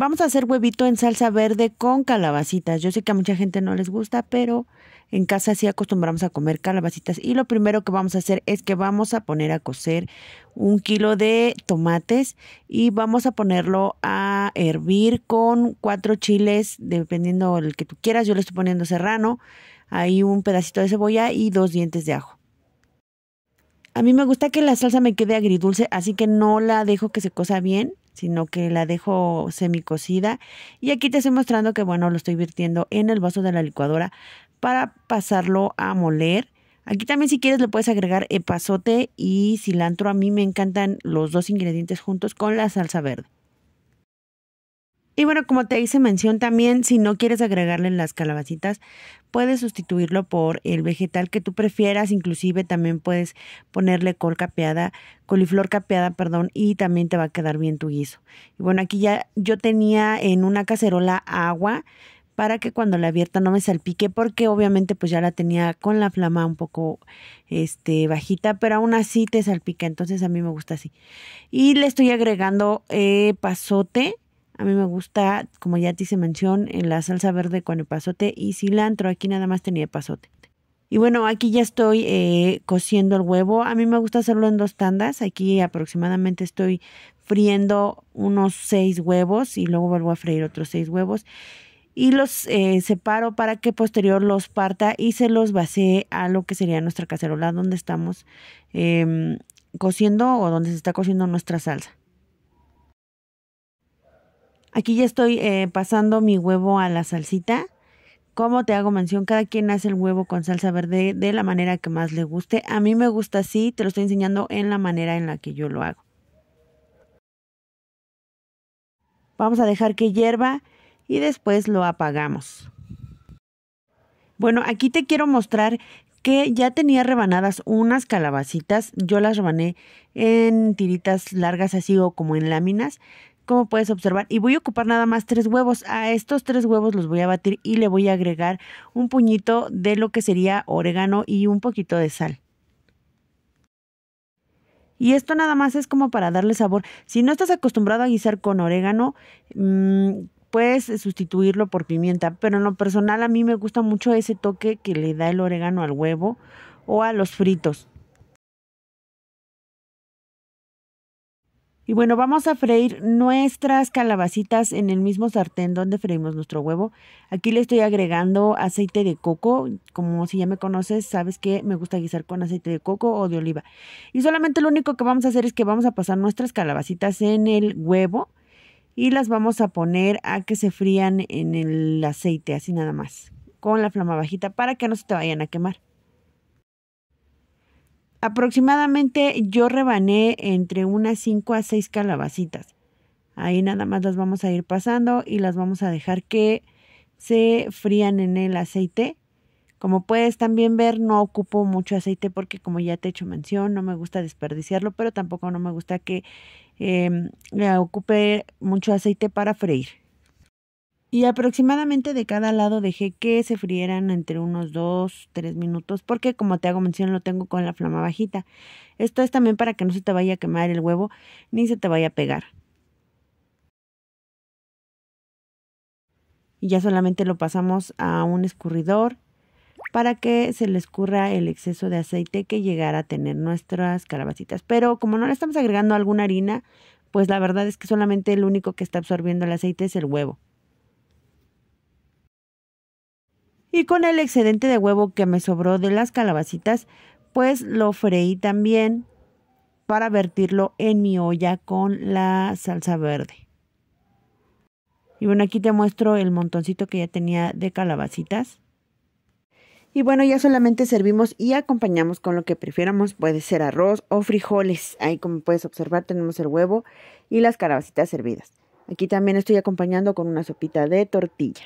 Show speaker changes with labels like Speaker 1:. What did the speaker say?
Speaker 1: Vamos a hacer huevito en salsa verde con calabacitas. Yo sé que a mucha gente no les gusta, pero en casa sí acostumbramos a comer calabacitas. Y lo primero que vamos a hacer es que vamos a poner a cocer un kilo de tomates y vamos a ponerlo a hervir con cuatro chiles, dependiendo el que tú quieras. Yo le estoy poniendo serrano, ahí un pedacito de cebolla y dos dientes de ajo. A mí me gusta que la salsa me quede agridulce, así que no la dejo que se cosa bien sino que la dejo semicocida. Y aquí te estoy mostrando que, bueno, lo estoy virtiendo en el vaso de la licuadora para pasarlo a moler. Aquí también si quieres le puedes agregar epazote y cilantro. A mí me encantan los dos ingredientes juntos con la salsa verde. Y bueno, como te hice mención también, si no quieres agregarle las calabacitas, puedes sustituirlo por el vegetal que tú prefieras, inclusive también puedes ponerle col capeada, coliflor capeada, perdón, y también te va a quedar bien tu guiso. Y bueno, aquí ya yo tenía en una cacerola agua para que cuando la abierta no me salpique porque obviamente pues ya la tenía con la flama un poco este bajita pero aún así te salpica entonces a mí me gusta así y le estoy agregando eh, pasote a mí me gusta, como ya te hice mención, en la salsa verde con pasote y cilantro. Aquí nada más tenía pasote. Y bueno, aquí ya estoy eh, cociendo el huevo. A mí me gusta hacerlo en dos tandas. Aquí aproximadamente estoy friendo unos seis huevos y luego vuelvo a freír otros seis huevos. Y los eh, separo para que posterior los parta y se los base a lo que sería nuestra cacerola donde estamos em, cociendo o donde se está cociendo nuestra salsa. Aquí ya estoy eh, pasando mi huevo a la salsita. Como te hago mención, cada quien hace el huevo con salsa verde de la manera que más le guste. A mí me gusta así, te lo estoy enseñando en la manera en la que yo lo hago. Vamos a dejar que hierva y después lo apagamos. Bueno, aquí te quiero mostrar que ya tenía rebanadas unas calabacitas. Yo las rebané en tiritas largas así o como en láminas como puedes observar. Y voy a ocupar nada más tres huevos. A estos tres huevos los voy a batir y le voy a agregar un puñito de lo que sería orégano y un poquito de sal. Y esto nada más es como para darle sabor. Si no estás acostumbrado a guisar con orégano, mm, puedes sustituirlo por pimienta. Pero en lo personal a mí me gusta mucho ese toque que le da el orégano al huevo o a los fritos. Y bueno, vamos a freír nuestras calabacitas en el mismo sartén donde freímos nuestro huevo. Aquí le estoy agregando aceite de coco. Como si ya me conoces, sabes que me gusta guisar con aceite de coco o de oliva. Y solamente lo único que vamos a hacer es que vamos a pasar nuestras calabacitas en el huevo y las vamos a poner a que se frían en el aceite, así nada más, con la flama bajita para que no se te vayan a quemar. Aproximadamente yo rebané entre unas 5 a 6 calabacitas. Ahí nada más las vamos a ir pasando y las vamos a dejar que se frían en el aceite. Como puedes también ver, no ocupo mucho aceite porque como ya te he hecho mención, no me gusta desperdiciarlo, pero tampoco no me gusta que le em, eh, ocupe mucho aceite para freír y aproximadamente de cada lado dejé que se frieran entre unos 2, 3 minutos, porque como te hago mención lo tengo con la flama bajita. Esto es también para que no se te vaya a quemar el huevo ni se te vaya a pegar. Y ya solamente lo pasamos a un escurridor para que se le escurra el exceso de aceite que llegara a tener nuestras calabacitas. Pero como no le estamos agregando alguna harina, pues la verdad es que solamente el único que está absorbiendo el aceite es el huevo. Y con el excedente de huevo que me sobró de las calabacitas, pues lo freí también para vertirlo en mi olla con la salsa verde. Y bueno, aquí te muestro el montoncito que ya tenía de calabacitas. Y bueno, ya solamente servimos y acompañamos con lo que prefiéramos. Puede ser arroz o frijoles. Ahí como puedes observar tenemos el huevo y las calabacitas servidas. Aquí también estoy acompañando con una sopita de tortilla.